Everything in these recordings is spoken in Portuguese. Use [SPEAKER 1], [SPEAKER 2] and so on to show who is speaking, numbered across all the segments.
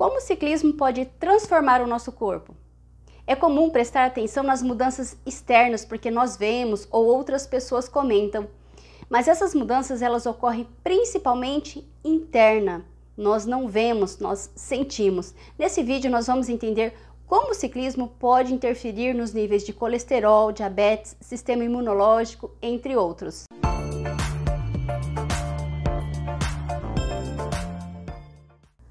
[SPEAKER 1] Como o ciclismo pode transformar o nosso corpo? É comum prestar atenção nas mudanças externas porque nós vemos ou outras pessoas comentam. Mas essas mudanças elas ocorrem principalmente interna. Nós não vemos, nós sentimos. Nesse vídeo nós vamos entender como o ciclismo pode interferir nos níveis de colesterol, diabetes, sistema imunológico, entre outros.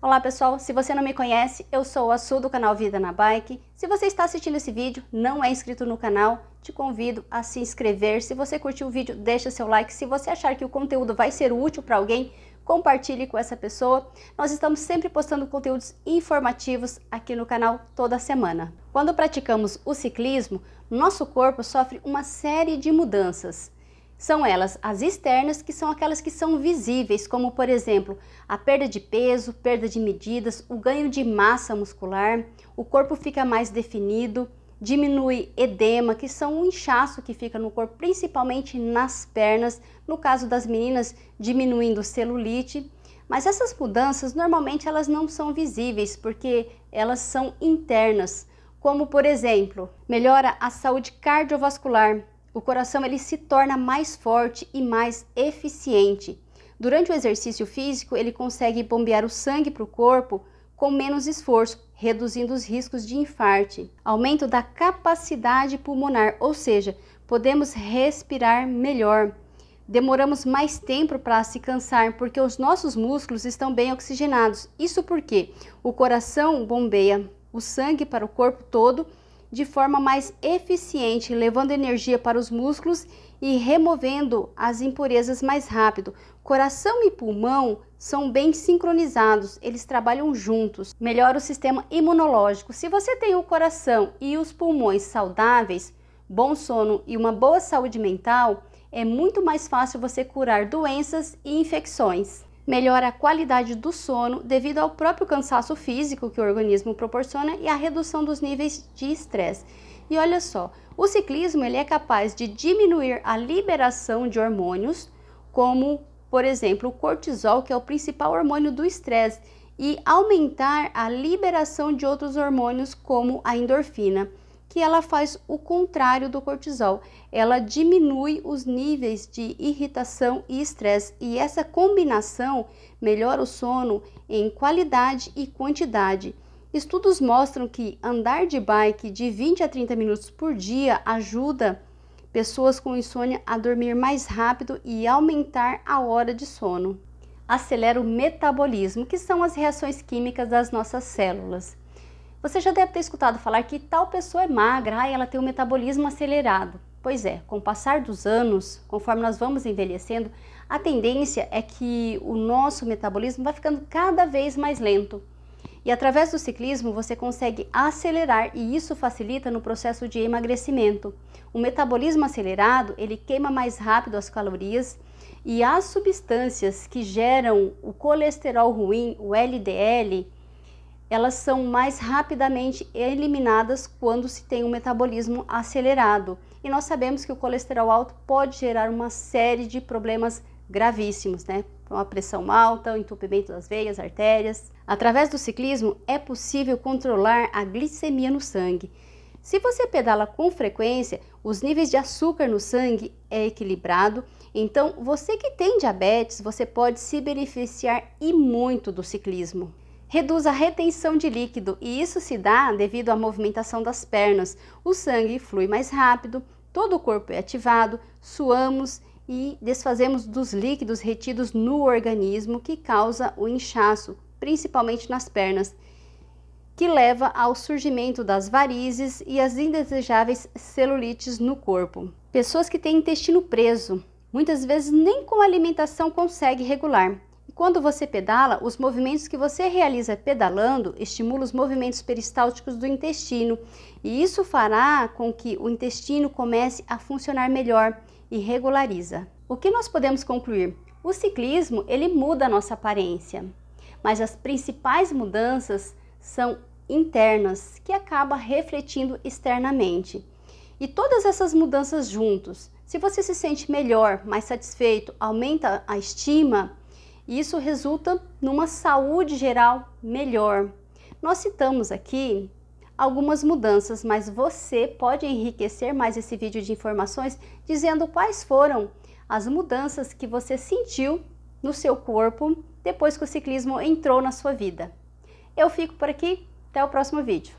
[SPEAKER 1] Olá pessoal, se você não me conhece, eu sou a Su do canal Vida na Bike. Se você está assistindo esse vídeo, não é inscrito no canal, te convido a se inscrever. Se você curtiu o vídeo, deixa seu like. Se você achar que o conteúdo vai ser útil para alguém, compartilhe com essa pessoa. Nós estamos sempre postando conteúdos informativos aqui no canal toda semana. Quando praticamos o ciclismo, nosso corpo sofre uma série de mudanças. São elas as externas, que são aquelas que são visíveis, como por exemplo a perda de peso, perda de medidas, o ganho de massa muscular, o corpo fica mais definido, diminui edema, que são um inchaço que fica no corpo, principalmente nas pernas, no caso das meninas, diminuindo celulite. Mas essas mudanças normalmente elas não são visíveis porque elas são internas, como por exemplo, melhora a saúde cardiovascular, o coração ele se torna mais forte e mais eficiente. Durante o exercício físico, ele consegue bombear o sangue para o corpo com menos esforço, reduzindo os riscos de infarte. Aumento da capacidade pulmonar, ou seja, podemos respirar melhor. Demoramos mais tempo para se cansar porque os nossos músculos estão bem oxigenados. Isso porque o coração bombeia o sangue para o corpo todo de forma mais eficiente, levando energia para os músculos e removendo as impurezas mais rápido. Coração e pulmão são bem sincronizados, eles trabalham juntos, melhora o sistema imunológico. Se você tem o coração e os pulmões saudáveis, bom sono e uma boa saúde mental, é muito mais fácil você curar doenças e infecções melhora a qualidade do sono devido ao próprio cansaço físico que o organismo proporciona e a redução dos níveis de estresse. E olha só, o ciclismo ele é capaz de diminuir a liberação de hormônios, como por exemplo o cortisol, que é o principal hormônio do estresse, e aumentar a liberação de outros hormônios como a endorfina que ela faz o contrário do cortisol. Ela diminui os níveis de irritação e estresse, e essa combinação melhora o sono em qualidade e quantidade. Estudos mostram que andar de bike de 20 a 30 minutos por dia ajuda pessoas com insônia a dormir mais rápido e aumentar a hora de sono. Acelera o metabolismo, que são as reações químicas das nossas células. Você já deve ter escutado falar que tal pessoa é magra, ai, ela tem um metabolismo acelerado. Pois é, com o passar dos anos, conforme nós vamos envelhecendo, a tendência é que o nosso metabolismo vai ficando cada vez mais lento. E através do ciclismo você consegue acelerar e isso facilita no processo de emagrecimento. O metabolismo acelerado, ele queima mais rápido as calorias e as substâncias que geram o colesterol ruim, o LDL, elas são mais rapidamente eliminadas quando se tem um metabolismo acelerado. E nós sabemos que o colesterol alto pode gerar uma série de problemas gravíssimos, né? Uma então, pressão alta, o entupimento das veias, artérias. Através do ciclismo é possível controlar a glicemia no sangue. Se você pedala com frequência, os níveis de açúcar no sangue é equilibrado, então você que tem diabetes, você pode se beneficiar e muito do ciclismo reduz a retenção de líquido e isso se dá devido à movimentação das pernas. O sangue flui mais rápido, todo o corpo é ativado, suamos e desfazemos dos líquidos retidos no organismo que causa o inchaço, principalmente nas pernas, que leva ao surgimento das varizes e as indesejáveis celulites no corpo. Pessoas que têm intestino preso, muitas vezes nem com alimentação consegue regular. Quando você pedala, os movimentos que você realiza pedalando estimulam os movimentos peristálticos do intestino e isso fará com que o intestino comece a funcionar melhor e regulariza. O que nós podemos concluir? O ciclismo ele muda a nossa aparência, mas as principais mudanças são internas que acaba refletindo externamente. E todas essas mudanças juntos, se você se sente melhor, mais satisfeito, aumenta a estima, e isso resulta numa saúde geral melhor. Nós citamos aqui algumas mudanças, mas você pode enriquecer mais esse vídeo de informações dizendo quais foram as mudanças que você sentiu no seu corpo depois que o ciclismo entrou na sua vida. Eu fico por aqui, até o próximo vídeo.